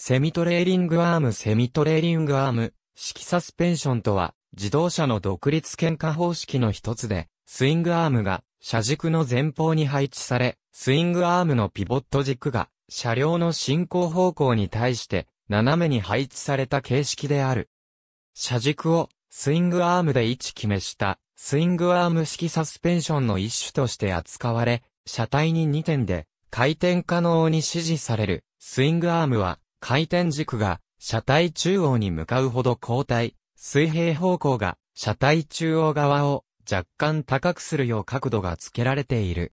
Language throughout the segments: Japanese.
セミトレーリングアームセミトレーリングアーム、式サスペンションとは、自動車の独立喧嘩方式の一つで、スイングアームが、車軸の前方に配置され、スイングアームのピボット軸が、車両の進行方向に対して、斜めに配置された形式である。車軸を、スイングアームで位置決めした、スイングアーム式サスペンションの一種として扱われ、車体に2点で、回転可能に指示される、スイングアームは、回転軸が車体中央に向かうほど後退、水平方向が車体中央側を若干高くするよう角度がつけられている。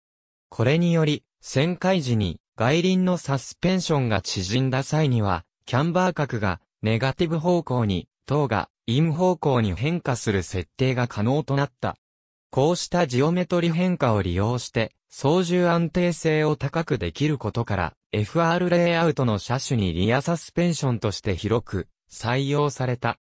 これにより、旋回時に外輪のサスペンションが縮んだ際には、キャンバー角がネガティブ方向に、等がイン方向に変化する設定が可能となった。こうしたジオメトリ変化を利用して、操縦安定性を高くできることから、FR レイアウトの車種にリアサスペンションとして広く採用された。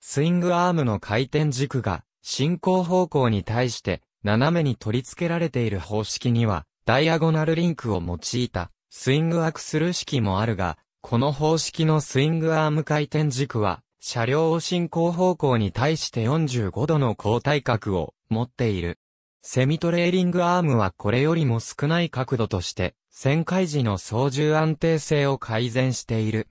スイングアームの回転軸が進行方向に対して斜めに取り付けられている方式にはダイアゴナルリンクを用いたスイングアクスル式もあるが、この方式のスイングアーム回転軸は車両を進行方向に対して45度の後退角を持っている。セミトレーリングアームはこれよりも少ない角度として、旋回時の操縦安定性を改善している。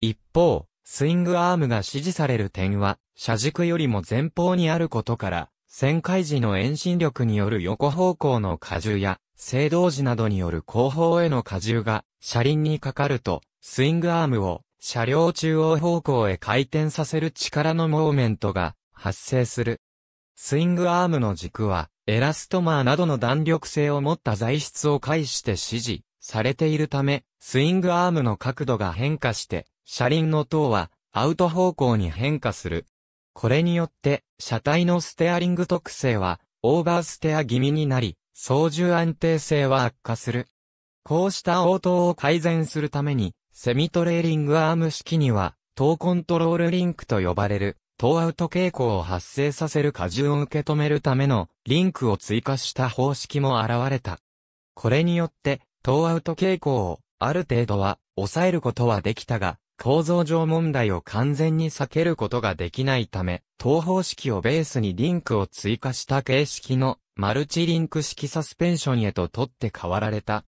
一方、スイングアームが支持される点は、車軸よりも前方にあることから、旋回時の遠心力による横方向の荷重や、制動時などによる後方への荷重が、車輪にかかると、スイングアームを、車両中央方向へ回転させる力のモーメントが、発生する。スイングアームの軸は、エラストマーなどの弾力性を持った材質を介して支持されているため、スイングアームの角度が変化して、車輪の塔はアウト方向に変化する。これによって、車体のステアリング特性は、オーバーステア気味になり、操縦安定性は悪化する。こうした応答を改善するために、セミトレーリングアーム式には、等コントロールリンクと呼ばれるトーアウト傾向を発生させる荷重を受け止めるためのリンクを追加した方式も現れた。これによって、トーアウト傾向をある程度は抑えることはできたが、構造上問題を完全に避けることができないため、等方式をベースにリンクを追加した形式のマルチリンク式サスペンションへと取って変わられた。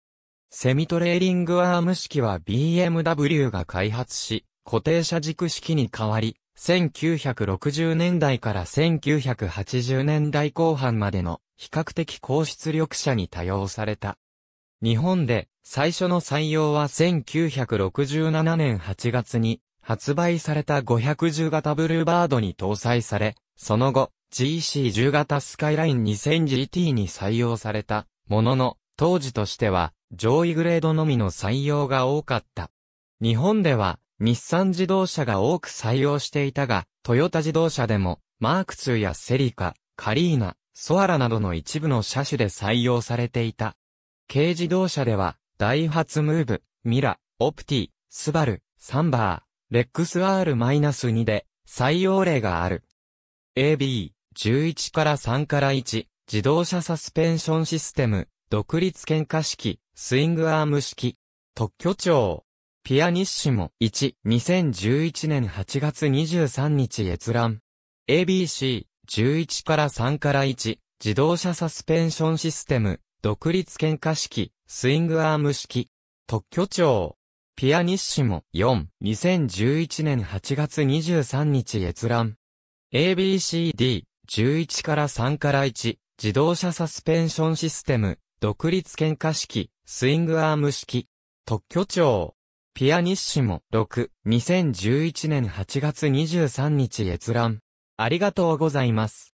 セミトレーリングアーム式は BMW が開発し、固定車軸式に変わり、1960年代から1980年代後半までの比較的高出力車に多用された。日本で最初の採用は1967年8月に発売された510型ブルーバードに搭載され、その後 GC10 型スカイライン 2000GT に採用されたものの、当時としては上位グレードのみの採用が多かった。日本では日産自動車が多く採用していたが、トヨタ自動車でも、マーク2やセリカ、カリーナ、ソアラなどの一部の車種で採用されていた。軽自動車では、ダイハツムーブ、ミラ、オプティ、スバル、サンバー、レックス R-2 で採用例がある。AB、11から3から1、自動車サスペンションシステム、独立喧嘩式、スイングアーム式、特許庁、ピアニッシモ1、2011年8月23日閲覧。ABC、11から3から1、自動車サスペンションシステム、独立喧嘩式、スイングアーム式、特許庁。ピアニッシモ4、2011年8月23日閲覧。ABCD、11から3から1、自動車サスペンションシステム、独立喧嘩式、スイングアーム式、特許庁。ピアニッシモ6、2011年8月23日閲覧。ありがとうございます。